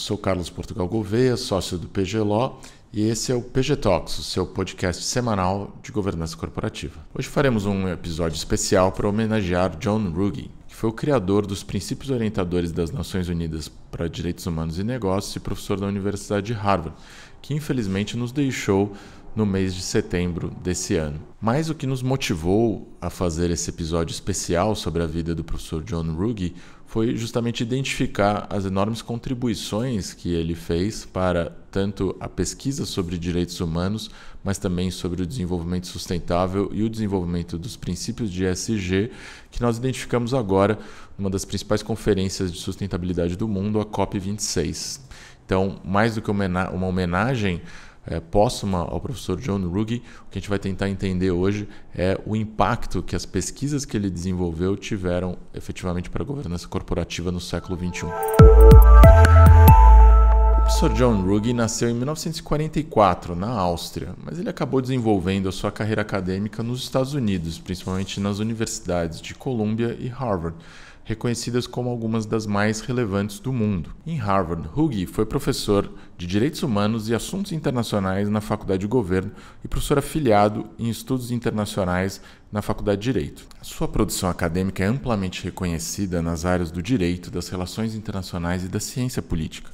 sou Carlos Portugal Gouveia, sócio do PGLO, e esse é o PG Talks, o seu podcast semanal de governança corporativa. Hoje faremos um episódio especial para homenagear John Ruggie, que foi o criador dos princípios orientadores das Nações Unidas para Direitos Humanos e Negócios e professor da Universidade de Harvard, que infelizmente nos deixou no mês de setembro desse ano. Mas o que nos motivou a fazer esse episódio especial sobre a vida do professor John Ruge foi justamente identificar as enormes contribuições que ele fez para tanto a pesquisa sobre direitos humanos, mas também sobre o desenvolvimento sustentável e o desenvolvimento dos princípios de ESG, que nós identificamos agora numa das principais conferências de sustentabilidade do mundo, a COP26. Então, mais do que uma homenagem é, ao professor John Ruge, o que a gente vai tentar entender hoje é o impacto que as pesquisas que ele desenvolveu tiveram efetivamente para a governança corporativa no século XXI. O professor John Ruge nasceu em 1944, na Áustria, mas ele acabou desenvolvendo a sua carreira acadêmica nos Estados Unidos, principalmente nas universidades de Columbia e Harvard reconhecidas como algumas das mais relevantes do mundo. Em Harvard, Huggy foi professor de Direitos Humanos e Assuntos Internacionais na Faculdade de Governo e professor afiliado em Estudos Internacionais na Faculdade de Direito. A sua produção acadêmica é amplamente reconhecida nas áreas do direito, das relações internacionais e da ciência política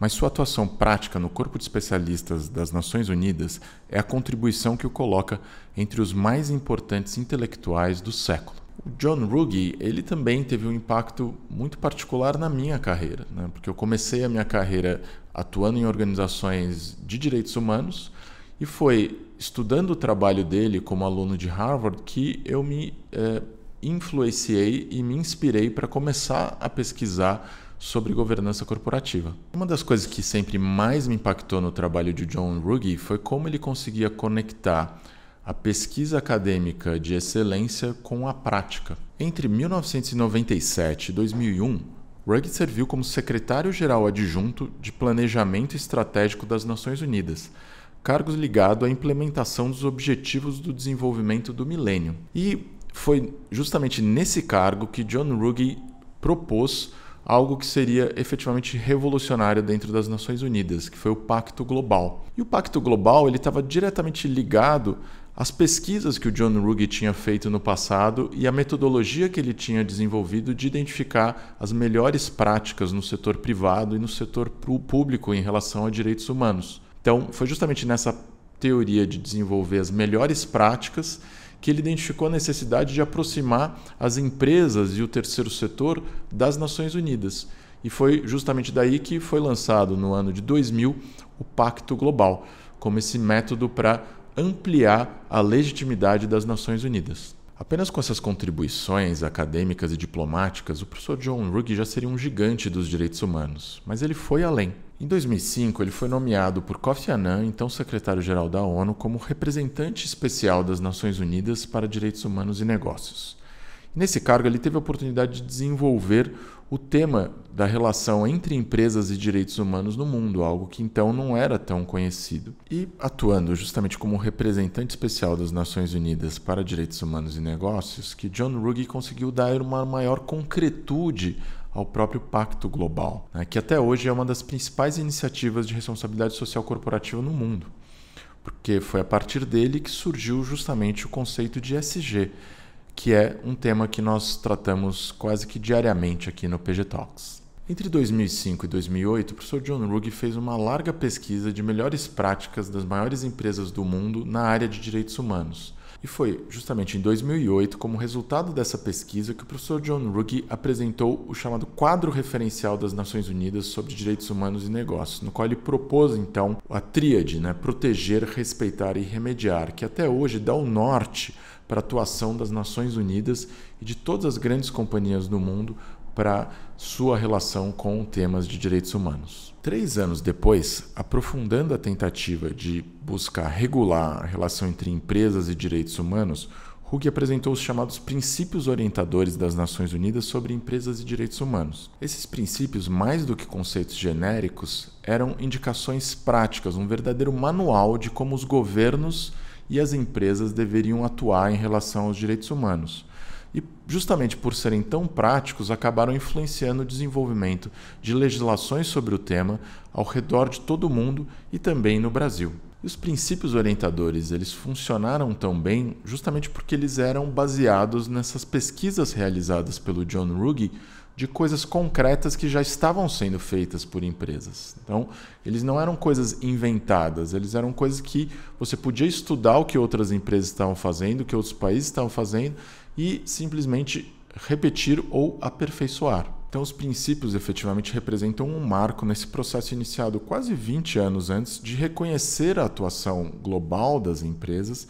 mas sua atuação prática no Corpo de Especialistas das Nações Unidas é a contribuição que o coloca entre os mais importantes intelectuais do século. O John Ruge, ele também teve um impacto muito particular na minha carreira, né? porque eu comecei a minha carreira atuando em organizações de direitos humanos e foi estudando o trabalho dele como aluno de Harvard que eu me eh, influenciei e me inspirei para começar a pesquisar sobre governança corporativa. Uma das coisas que sempre mais me impactou no trabalho de John Ruge foi como ele conseguia conectar a pesquisa acadêmica de excelência com a prática. Entre 1997 e 2001, Rugged serviu como secretário-geral adjunto de Planejamento Estratégico das Nações Unidas, cargos ligado à implementação dos Objetivos do Desenvolvimento do Milênio. E foi justamente nesse cargo que John Ruggie propôs algo que seria efetivamente revolucionário dentro das Nações Unidas, que foi o Pacto Global. E o Pacto Global ele estava diretamente ligado as pesquisas que o John Ruggie tinha feito no passado e a metodologia que ele tinha desenvolvido de identificar as melhores práticas no setor privado e no setor público em relação a direitos humanos. Então, foi justamente nessa teoria de desenvolver as melhores práticas que ele identificou a necessidade de aproximar as empresas e o terceiro setor das Nações Unidas. E foi justamente daí que foi lançado, no ano de 2000, o Pacto Global, como esse método para ampliar a legitimidade das Nações Unidas. Apenas com essas contribuições acadêmicas e diplomáticas, o professor John Ruggie já seria um gigante dos direitos humanos, mas ele foi além. Em 2005, ele foi nomeado por Kofi Annan, então secretário-geral da ONU, como representante especial das Nações Unidas para Direitos Humanos e Negócios. Nesse cargo, ele teve a oportunidade de desenvolver o tema da relação entre empresas e direitos humanos no mundo, algo que então não era tão conhecido. E atuando justamente como representante especial das Nações Unidas para Direitos Humanos e Negócios, que John Ruggie conseguiu dar uma maior concretude ao próprio Pacto Global, né, que até hoje é uma das principais iniciativas de responsabilidade social corporativa no mundo, porque foi a partir dele que surgiu justamente o conceito de SG que é um tema que nós tratamos quase que diariamente aqui no PG Talks. Entre 2005 e 2008, o professor John Rugg fez uma larga pesquisa de melhores práticas das maiores empresas do mundo na área de direitos humanos. E foi justamente em 2008, como resultado dessa pesquisa, que o professor John Ruggie apresentou o chamado Quadro Referencial das Nações Unidas sobre Direitos Humanos e Negócios, no qual ele propôs então a tríade, né, proteger, respeitar e remediar, que até hoje dá o norte para a atuação das Nações Unidas e de todas as grandes companhias do mundo para sua relação com temas de direitos humanos. Três anos depois, aprofundando a tentativa de buscar regular a relação entre empresas e direitos humanos, Hug apresentou os chamados princípios orientadores das Nações Unidas sobre empresas e direitos humanos. Esses princípios, mais do que conceitos genéricos, eram indicações práticas, um verdadeiro manual de como os governos e as empresas deveriam atuar em relação aos direitos humanos. E justamente por serem tão práticos, acabaram influenciando o desenvolvimento de legislações sobre o tema ao redor de todo o mundo e também no Brasil. E os princípios orientadores, eles funcionaram tão bem justamente porque eles eram baseados nessas pesquisas realizadas pelo John Ruggie de coisas concretas que já estavam sendo feitas por empresas. Então, eles não eram coisas inventadas, eles eram coisas que você podia estudar o que outras empresas estavam fazendo, o que outros países estavam fazendo e simplesmente repetir ou aperfeiçoar. Então, os princípios efetivamente representam um marco nesse processo iniciado quase 20 anos antes de reconhecer a atuação global das empresas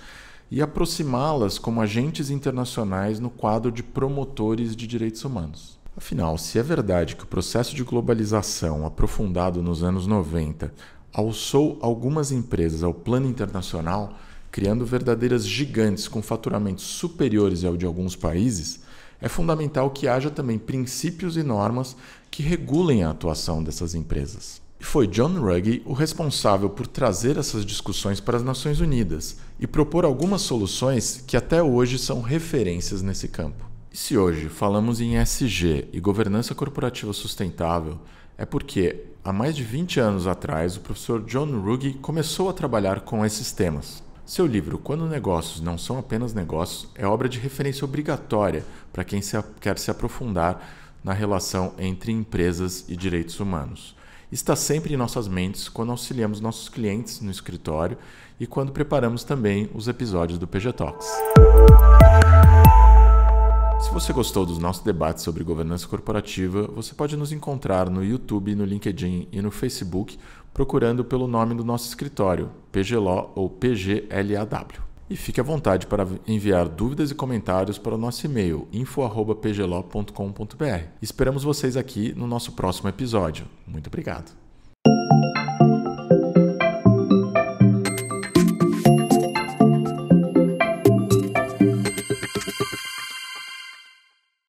e aproximá-las como agentes internacionais no quadro de promotores de direitos humanos. Afinal, se é verdade que o processo de globalização aprofundado nos anos 90 alçou algumas empresas ao plano internacional, criando verdadeiras gigantes com faturamentos superiores ao de alguns países, é fundamental que haja também princípios e normas que regulem a atuação dessas empresas. E foi John Ruggie o responsável por trazer essas discussões para as Nações Unidas e propor algumas soluções que até hoje são referências nesse campo. E se hoje falamos em SG e governança corporativa sustentável, é porque há mais de 20 anos atrás o professor John Ruggie começou a trabalhar com esses temas. Seu livro Quando Negócios Não São Apenas Negócios é obra de referência obrigatória para quem se quer se aprofundar na relação entre empresas e direitos humanos. Está sempre em nossas mentes quando auxiliamos nossos clientes no escritório e quando preparamos também os episódios do PG Talks. Se você gostou dos nossos debates sobre governança corporativa, você pode nos encontrar no YouTube, no LinkedIn e no Facebook procurando pelo nome do nosso escritório, PGLO ou PGLAW. E fique à vontade para enviar dúvidas e comentários para o nosso e-mail info@pglo.com.br. Esperamos vocês aqui no nosso próximo episódio. Muito obrigado.